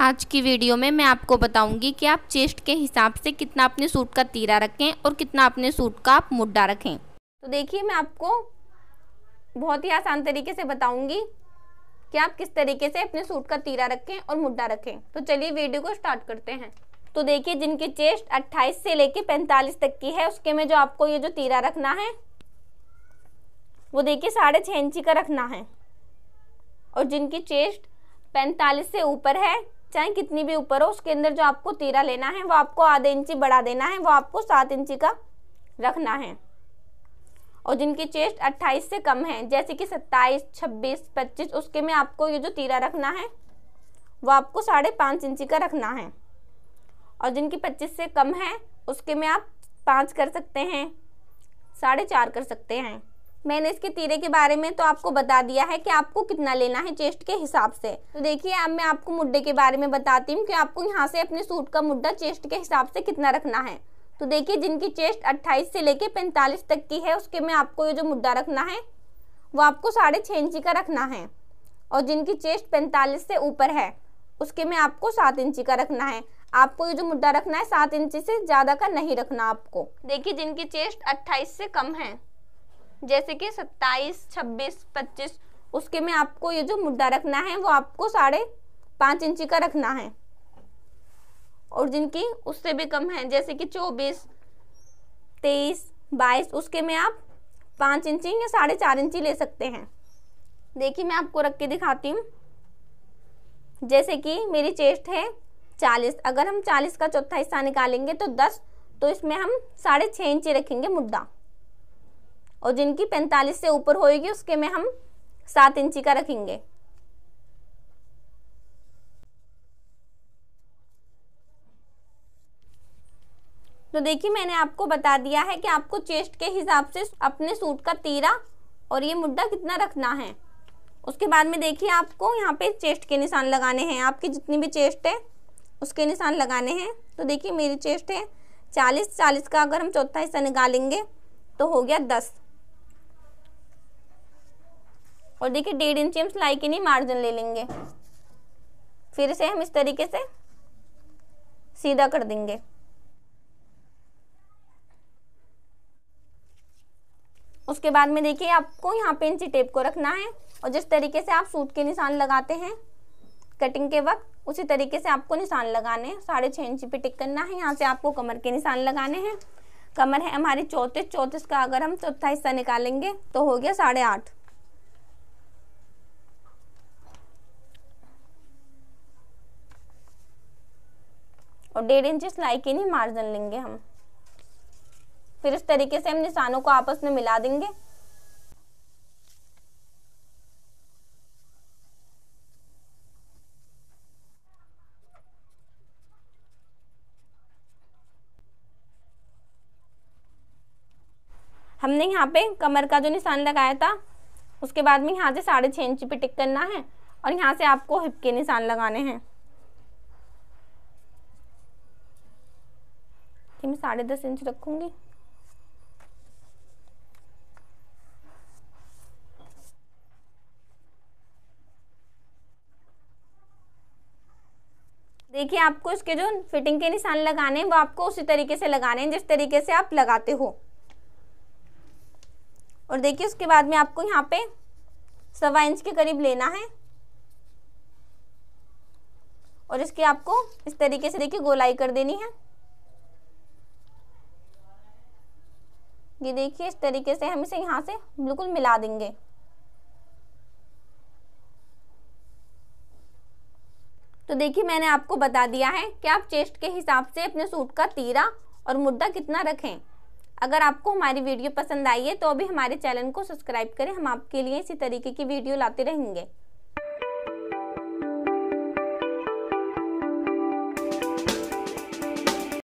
आज की वीडियो में मैं आपको बताऊंगी कि आप चेस्ट के हिसाब से कितना अपने सूट का तीरा रखें और कितना अपने सूट का आप मुड्डा रखें तो देखिए मैं आपको बहुत ही आसान तरीके से बताऊंगी कि आप किस तरीके से अपने सूट का तीरा रखें और मुड्डा रखें तो चलिए वीडियो को स्टार्ट करते हैं तो देखिए जिनकी चेस्ट 28 से लेके 45 तक की है उसके में जो आपको ये जो तीरा रखना है वो देखिए साढ़े छः इंची का रखना है और जिनकी चेस्ट 45 से ऊपर है चाहे कितनी भी ऊपर हो उसके अंदर जो आपको तीरा लेना है वो आपको आधे इंची बढ़ा देना है वो आपको सात इंची का रखना है और जिनकी चेस्ट 28 से कम है जैसे कि 27, 26, 25 उसके में आपको ये जो तीरा रखना है वो आपको साढ़े पाँच इंची का रखना है और जिनकी 25 से कम है उसके में आप पाँच कर सकते हैं साढ़े चार कर सकते हैं मैंने इसके तीरे के बारे में तो आपको बता दिया है कि आपको कितना लेना है चेस्ट के हिसाब से तो देखिए अब मैं आपको मुड्डे के बारे में बताती हूँ कि आपको यहाँ से अपने सूट का मुड्डा चेस्ट के हिसाब से कितना रखना है तो देखिए जिनकी चेस्ट 28 से लेके 45 तक की है उसके में आपको ये जो मुद्दा रखना है वो आपको साढ़े छः इंची का रखना है और जिनकी चेस्ट पैंतालीस से ऊपर है उसके में आपको सात इंची का रखना है आपको ये जो मुद्दा रखना है सात इंची से ज़्यादा का नहीं रखना आपको देखिए जिनकी चेस्ट अट्ठाईस से कम है जैसे कि सत्ताईस छब्बीस पच्चीस उसके में आपको ये जो मुद्दा रखना है वो आपको साढ़े पाँच इंची का रखना है और जिनकी उससे भी कम है जैसे कि चौबीस तेईस बाईस उसके में आप पाँच इंची या साढ़े चार इंची ले सकते हैं देखिए मैं आपको रख के दिखाती हूँ जैसे कि मेरी चेस्ट है चालीस अगर हम चालीस का चौथा हिस्सा निकालेंगे तो दस तो इसमें हम साढ़े छः इंची रखेंगे मुद्दा और जिनकी पैंतालीस से ऊपर होएगी उसके में हम सात इंची का रखेंगे तो देखिए मैंने आपको बता दिया है कि आपको चेस्ट के हिसाब से अपने सूट का तीरा और ये मुड्ढा कितना रखना है उसके बाद में देखिए आपको यहाँ पे चेस्ट के निशान लगाने हैं आपकी जितनी भी चेस्ट है उसके निशान लगाने हैं तो देखिए मेरी चेस्ट है चालीस चालीस का अगर हम चौथा हिस्सा निकालेंगे तो हो गया दस और देखिए डेढ़ इंच हम सिलाई के लिए मार्जिन ले लेंगे फिर से हम इस तरीके से सीधा कर देंगे उसके बाद में देखिए आपको यहाँ पे इंची टेप को रखना है और जिस तरीके से आप सूट के निशान लगाते हैं कटिंग के वक्त उसी तरीके से आपको निशान लगाने हैं साढ़े छः इंची पे टिक करना है यहाँ से आपको कमर के निशान लगाने हैं कमर है हमारी चौंतीस चौंतीस का अगर हम चौथा हिस्सा निकालेंगे तो हो गया साढ़े आठ और डेढ़ इंची सिलाई के नहीं मार्जिन लेंगे हम फिर इस तरीके से हम निशानों को आपस में मिला देंगे हमने यहाँ पे कमर का जो निशान लगाया था उसके बाद में यहाँ से साढ़े छः इंच पे टिक करना है और यहाँ से आपको हिप के निशान लगाने हैं कि मैं साढ़े दस इंच रखूँगी देखिए आपको इसके जो फिटिंग के निशान लगाने हैं वो आपको उसी तरीके से लगाने हैं जिस तरीके से आप लगाते हो और देखिए उसके बाद में आपको यहाँ पे सवा इंच के करीब लेना है और इसकी आपको इस तरीके से देखिए गोलाई कर देनी है ये देखिए इस तरीके से हम इसे यहाँ से बिल्कुल मिला देंगे तो देखिए मैंने आपको बता दिया है कि आप चेस्ट के हिसाब से अपने सूट का तीरा और मुद्दा कितना रखें अगर आपको हमारी वीडियो पसंद आई है तो अभी हमारे चैनल को सब्सक्राइब करें हम आपके लिए इसी तरीके की वीडियो लाते रहेंगे